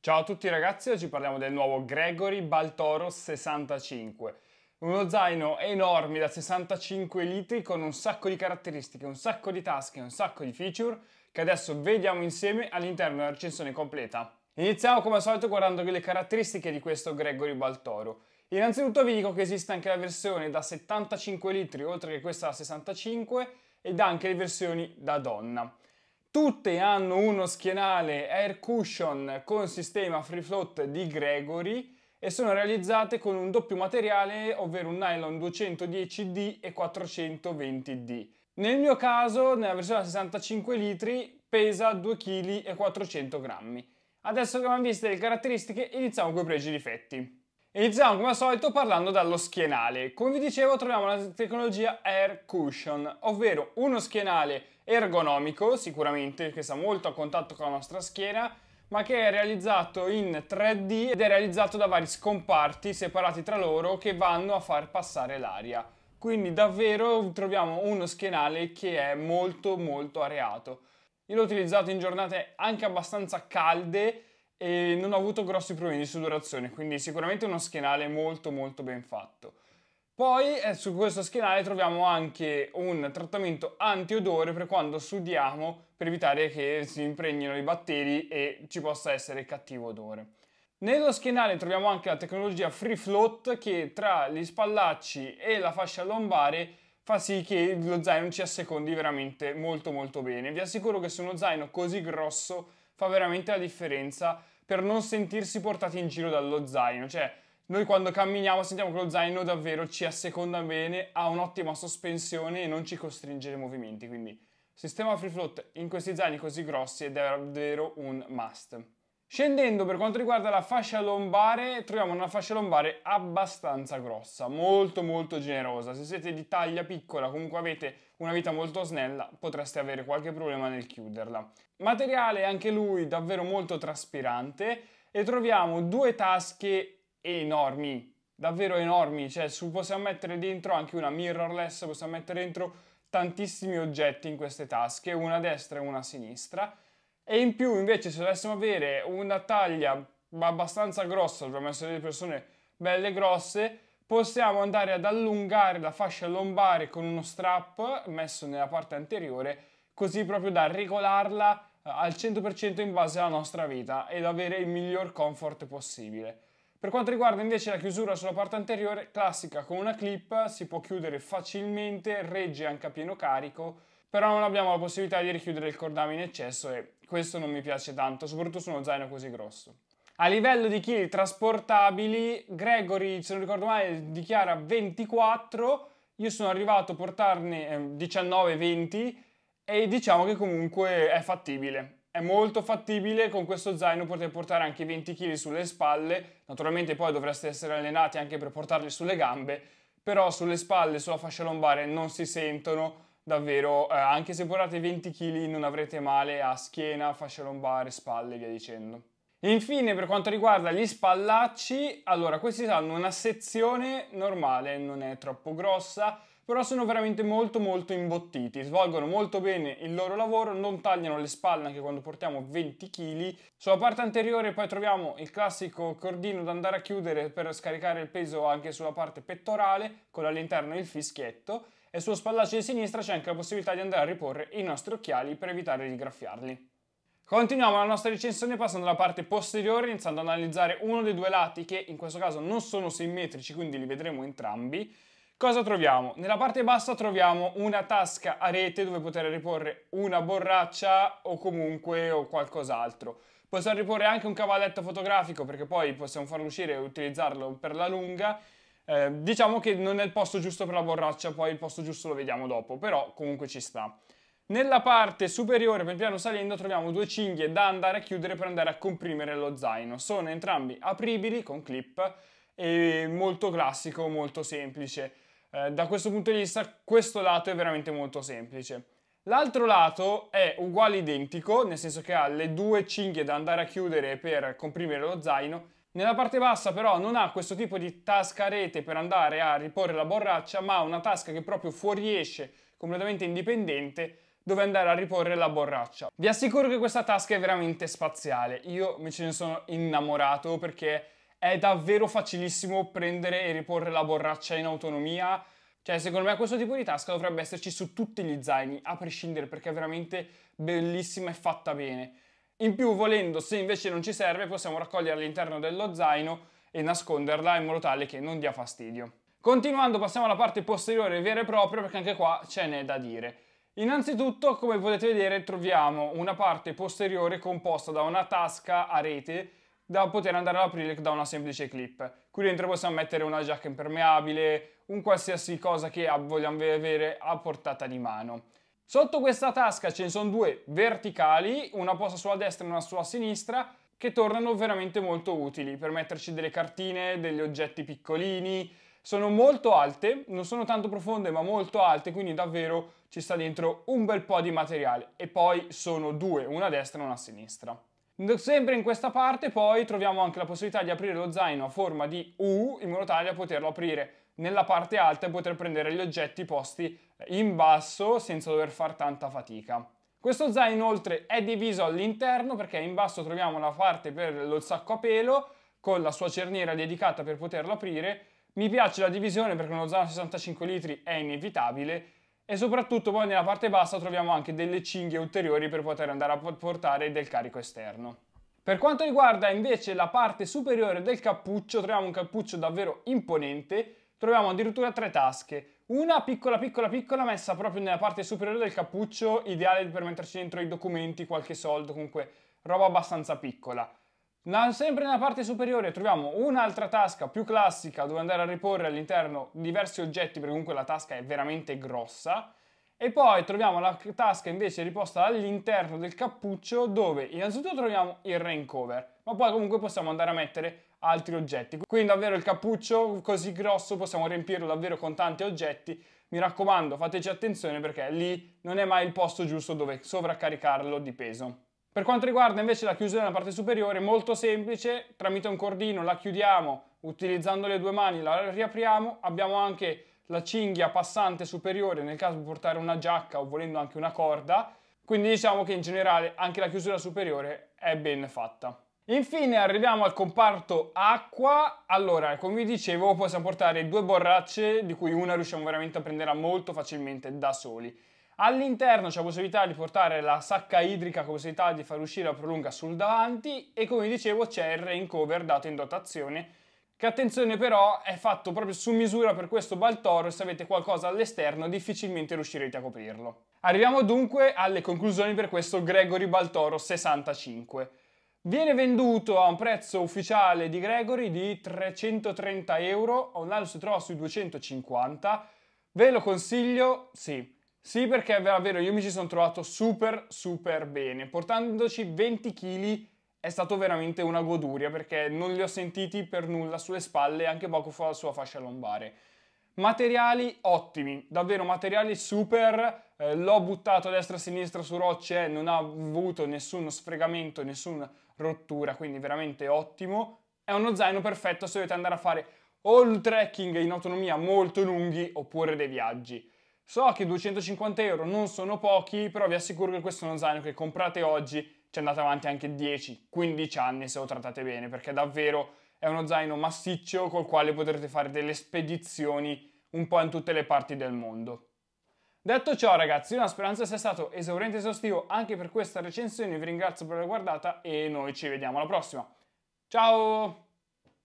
Ciao a tutti ragazzi, oggi parliamo del nuovo Gregory Baltoro 65. Uno zaino enorme da 65 litri con un sacco di caratteristiche, un sacco di tasche, un sacco di feature che adesso vediamo insieme all'interno della recensione completa. Iniziamo come al solito guardando le caratteristiche di questo Gregory Baltoro. Innanzitutto vi dico che esiste anche la versione da 75 litri oltre che questa da 65 ed anche le versioni da donna. Tutte hanno uno schienale air cushion con sistema free float di Gregory e sono realizzate con un doppio materiale, ovvero un nylon 210D e 420D. Nel mio caso, nella versione 65 litri, pesa 2 kg e 400 grammi. Adesso che abbiamo visto le caratteristiche, iniziamo con i pregi e difetti. Iniziamo come al solito parlando dallo schienale. Come vi dicevo troviamo la tecnologia Air Cushion, ovvero uno schienale ergonomico sicuramente che sta molto a contatto con la nostra schiena ma che è realizzato in 3D ed è realizzato da vari scomparti separati tra loro che vanno a far passare l'aria. Quindi davvero troviamo uno schienale che è molto molto areato. Io l'ho utilizzato in giornate anche abbastanza calde e non ho avuto grossi problemi di sudorazione, quindi sicuramente uno schienale molto molto ben fatto. Poi eh, su questo schienale troviamo anche un trattamento antiodore per quando sudiamo per evitare che si impregnino i batteri e ci possa essere cattivo odore. Nello schienale troviamo anche la tecnologia Free Float che tra gli spallacci e la fascia lombare fa sì che lo zaino ci assecondi veramente molto molto bene. Vi assicuro che su uno zaino così grosso fa veramente la differenza per non sentirsi portati in giro dallo zaino, cioè noi quando camminiamo sentiamo che lo zaino davvero ci asseconda bene, ha un'ottima sospensione e non ci costringe ai movimenti, quindi sistema free float in questi zaini così grossi è davvero un must. Scendendo per quanto riguarda la fascia lombare, troviamo una fascia lombare abbastanza grossa, molto molto generosa. Se siete di taglia piccola, comunque avete una vita molto snella, potreste avere qualche problema nel chiuderla. Materiale anche lui davvero molto traspirante e troviamo due tasche enormi, davvero enormi, cioè su, possiamo mettere dentro anche una mirrorless, possiamo mettere dentro tantissimi oggetti in queste tasche, una a destra e una a sinistra e in più invece se dovessimo avere una taglia abbastanza grossa, dobbiamo essere delle persone belle grosse, possiamo andare ad allungare la fascia lombare con uno strap messo nella parte anteriore, così proprio da regolarla eh, al 100% in base alla nostra vita ed avere il miglior comfort possibile. Per quanto riguarda invece la chiusura sulla parte anteriore, classica con una clip, si può chiudere facilmente, regge anche a pieno carico, però non abbiamo la possibilità di richiudere il cordame in eccesso e questo non mi piace tanto, soprattutto su uno zaino così grosso. A livello di chili trasportabili, Gregory, se non ricordo male, dichiara 24, io sono arrivato a portarne 19-20 eh, e diciamo che comunque è fattibile. È molto fattibile, con questo zaino poter portare anche 20 kg sulle spalle, naturalmente poi dovreste essere allenati anche per portarli sulle gambe, però sulle spalle, sulla fascia lombare non si sentono, davvero, eh, anche se portate 20 kg non avrete male a schiena, fascia lombare, spalle e via dicendo. Infine, per quanto riguarda gli spallacci, allora questi hanno una sezione normale, non è troppo grossa, però sono veramente molto molto imbottiti, svolgono molto bene il loro lavoro, non tagliano le spalle anche quando portiamo 20 kg. Sulla parte anteriore poi troviamo il classico cordino da andare a chiudere per scaricare il peso anche sulla parte pettorale, con all'interno il fischietto e sul spallaccio di sinistra c'è anche la possibilità di andare a riporre i nostri occhiali per evitare di graffiarli. Continuiamo la nostra recensione passando alla parte posteriore, iniziando ad analizzare uno dei due lati che in questo caso non sono simmetrici, quindi li vedremo entrambi. Cosa troviamo? Nella parte bassa troviamo una tasca a rete dove poter riporre una borraccia o comunque o qualcos'altro. Possiamo riporre anche un cavalletto fotografico perché poi possiamo farlo uscire e utilizzarlo per la lunga eh, diciamo che non è il posto giusto per la borraccia, poi il posto giusto lo vediamo dopo, però comunque ci sta. Nella parte superiore, pian piano salendo, troviamo due cinghie da andare a chiudere per andare a comprimere lo zaino. Sono entrambi apribili con clip e molto classico, molto semplice. Eh, da questo punto di vista questo lato è veramente molto semplice. L'altro lato è uguale identico, nel senso che ha le due cinghie da andare a chiudere per comprimere lo zaino nella parte bassa però non ha questo tipo di tasca a rete per andare a riporre la borraccia, ma una tasca che proprio fuoriesce completamente indipendente dove andare a riporre la borraccia. Vi assicuro che questa tasca è veramente spaziale, io me ce ne sono innamorato perché è davvero facilissimo prendere e riporre la borraccia in autonomia, cioè secondo me questo tipo di tasca dovrebbe esserci su tutti gli zaini, a prescindere perché è veramente bellissima e fatta bene. In più, volendo, se invece non ci serve, possiamo raccoglierla all'interno dello zaino e nasconderla in modo tale che non dia fastidio. Continuando passiamo alla parte posteriore vera e propria perché anche qua ce n'è da dire. Innanzitutto come potete vedere troviamo una parte posteriore composta da una tasca a rete da poter andare ad aprire da una semplice clip. Qui dentro possiamo mettere una giacca impermeabile, un qualsiasi cosa che vogliamo avere a portata di mano. Sotto questa tasca ce ne sono due verticali, una posta sulla destra e una sulla sinistra, che tornano veramente molto utili per metterci delle cartine, degli oggetti piccolini. Sono molto alte, non sono tanto profonde ma molto alte, quindi davvero ci sta dentro un bel po' di materiale. E poi sono due, una a destra e una a sinistra. Sempre in questa parte poi troviamo anche la possibilità di aprire lo zaino a forma di U in modo tale da poterlo aprire nella parte alta e poter prendere gli oggetti posti in basso senza dover fare tanta fatica. Questo zaino inoltre è diviso all'interno perché in basso troviamo la parte per lo sacco a pelo con la sua cerniera dedicata per poterlo aprire. Mi piace la divisione perché uno zaino 65 litri è inevitabile e soprattutto poi nella parte bassa troviamo anche delle cinghie ulteriori per poter andare a portare del carico esterno. Per quanto riguarda invece la parte superiore del cappuccio, troviamo un cappuccio davvero imponente, troviamo addirittura tre tasche, una piccola piccola piccola messa proprio nella parte superiore del cappuccio, ideale per metterci dentro i documenti, qualche soldo, comunque roba abbastanza piccola. Na, sempre nella parte superiore troviamo un'altra tasca più classica dove andare a riporre all'interno diversi oggetti perché comunque la tasca è veramente grossa e poi troviamo la tasca invece riposta all'interno del cappuccio dove innanzitutto troviamo il rain cover ma poi comunque possiamo andare a mettere altri oggetti. Quindi davvero il cappuccio così grosso possiamo riempirlo davvero con tanti oggetti. Mi raccomando, fateci attenzione perché lì non è mai il posto giusto dove sovraccaricarlo di peso. Per quanto riguarda invece la chiusura della parte superiore, molto semplice, tramite un cordino la chiudiamo, utilizzando le due mani la riapriamo, abbiamo anche la cinghia passante superiore nel caso di portare una giacca o volendo anche una corda, quindi diciamo che in generale anche la chiusura superiore è ben fatta. Infine arriviamo al comparto acqua, allora come vi dicevo possiamo portare due borracce di cui una riusciamo veramente a prendere molto facilmente da soli. All'interno c'è la possibilità di portare la sacca idrica con possibilità di far uscire la prolunga sul davanti e come vi dicevo c'è il rain cover dato in dotazione che attenzione però è fatto proprio su misura per questo Baltoro e se avete qualcosa all'esterno difficilmente riuscirete a coprirlo. Arriviamo dunque alle conclusioni per questo Gregory Baltoro 65. Viene venduto a un prezzo ufficiale di Gregory di 330 euro, online si trova sui 250. Ve lo consiglio? Sì. Sì, perché è vero, io mi ci sono trovato super, super bene. Portandoci 20 kg è stato veramente una goduria perché non li ho sentiti per nulla sulle spalle e anche poco fa la sua fascia lombare. Materiali ottimi, davvero materiali super, eh, l'ho buttato a destra e a sinistra su rocce, eh, non ha avuto nessuno sfregamento, nessuna rottura, quindi veramente ottimo. È uno zaino perfetto se dovete andare a fare o il trekking in autonomia molto lunghi oppure dei viaggi. So che 250 euro non sono pochi, però vi assicuro che questo è uno zaino che comprate oggi, ci andate avanti anche 10-15 anni se lo trattate bene, perché davvero è uno zaino massiccio col quale potrete fare delle spedizioni un po' in tutte le parti del mondo. Detto ciò ragazzi, una speranza sia stato esauriente e esaustivo anche per questa recensione, vi ringrazio per aver guardata e noi ci vediamo alla prossima. Ciao!